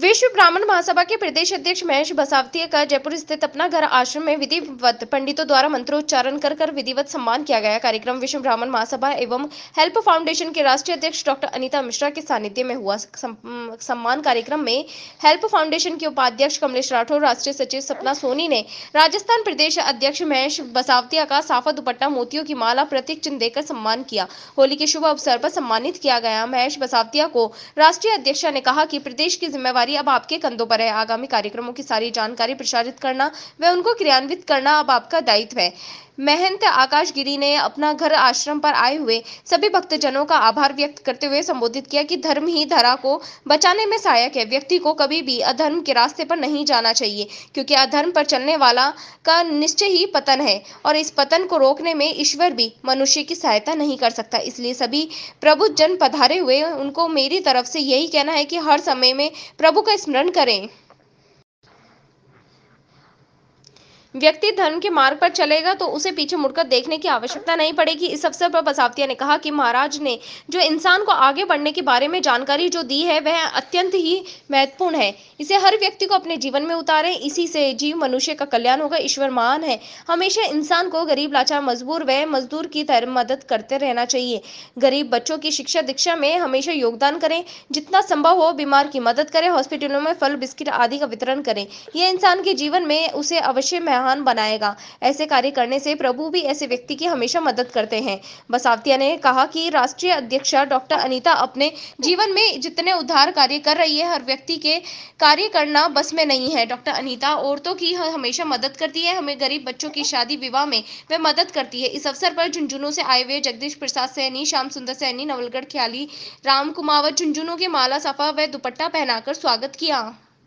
विश्व ब्राह्मण महासभा के प्रदेश अध्यक्ष महेश बसावतिया का जयपुर स्थित अपना घर आश्रम में विधिवत पंडितों द्वारा मंत्रोच्चारण कर कर विधिवत सम्मान किया गया कार्यक्रम विश्व ब्राह्मण महासभा एवं हेल्प फाउंडेशन के राष्ट्रीय अध्यक्ष डॉक्टर अनिता मिश्रा के सानिध्य में हुआ सम्मान कार्यक्रम में हेल्प फाउंडेशन के उपाध्यक्ष कमलेश राठौर राष्ट्रीय सचिव सपना सोनी ने राजस्थान प्रदेश अध्यक्ष महेश बसावतिया का साफा दुपट्टा मोतियों की माला प्रतीक चिन्ह देकर सम्मान किया होली के शुभ अवसर पर सम्मानित किया गया महेश बसावतिया को राष्ट्रीय अध्यक्ष ने कहा की प्रदेश की जिम्मेवारी जिम्मेवारी अब आपके कंधों पर है आगामी कार्यक्रमों की सारी जानकारी प्रसारित करना व उनको क्रियान्वित करना अब आपका दायित्व है महंत आकाश गिरी ने अपना घर आश्रम पर आए हुए सभी भक्तजनों का आभार व्यक्त करते हुए संबोधित किया कि धर्म ही धरा को बचाने में सहायक है व्यक्ति को कभी भी अधर्म के रास्ते पर नहीं जाना चाहिए क्योंकि अधर्म पर चलने वाला का निश्चय ही पतन है और इस पतन को रोकने में ईश्वर भी मनुष्य की सहायता नहीं कर सकता इसलिए सभी प्रभु जन पधारे हुए उनको मेरी तरफ से यही कहना है कि हर समय में प्रभु का स्मरण करें व्यक्ति धर्म के मार्ग पर चलेगा तो उसे पीछे मुड़कर देखने की आवश्यकता नहीं पड़ेगी इस अवसर पर बसावतिया ने कहा कि महाराज ने जो इंसान को आगे बढ़ने के बारे में जानकारी जो दी है वह अत्यंत ही महत्वपूर्ण है इसे हर व्यक्ति को अपने जीवन में उतारे इसी से जीव मनुष्य का कल्याण होगा ईश्वर महान है हमेशा इंसान को गरीब लाचार मजबूर व मजदूर की तरह मदद करते रहना चाहिए गरीब बच्चों की शिक्षा दीक्षा में हमेशा योगदान करें जितना संभव हो बीमार की मदद करें हॉस्पिटलों में फल बिस्किट आदि का वितरण करें यह इंसान के जीवन में उसे अवश्य प्रोत्साहन बनाएगा ऐसे कार्य करने से प्रभु भी ऐसे व्यक्ति की हमेशा मदद करते हैं बसावतिया ने कहा कि राष्ट्रीय अध्यक्ष डॉक्टर अनिता अपने जीवन में जितने उद्धार कार्य कर रही है हर व्यक्ति के कार्य करना बस में नहीं है डॉक्टर अनिता औरतों की हमेशा मदद करती है हमें गरीब बच्चों की शादी विवाह में वह मदद करती है इस अवसर पर झुंझुनू से आए हुए जगदीश प्रसाद सैनी श्याम सुंदर सैनी नवलगढ़ ख्याली राम कुमावत झुंझुनू के माला साफा व दुपट्टा पहनाकर स्वागत किया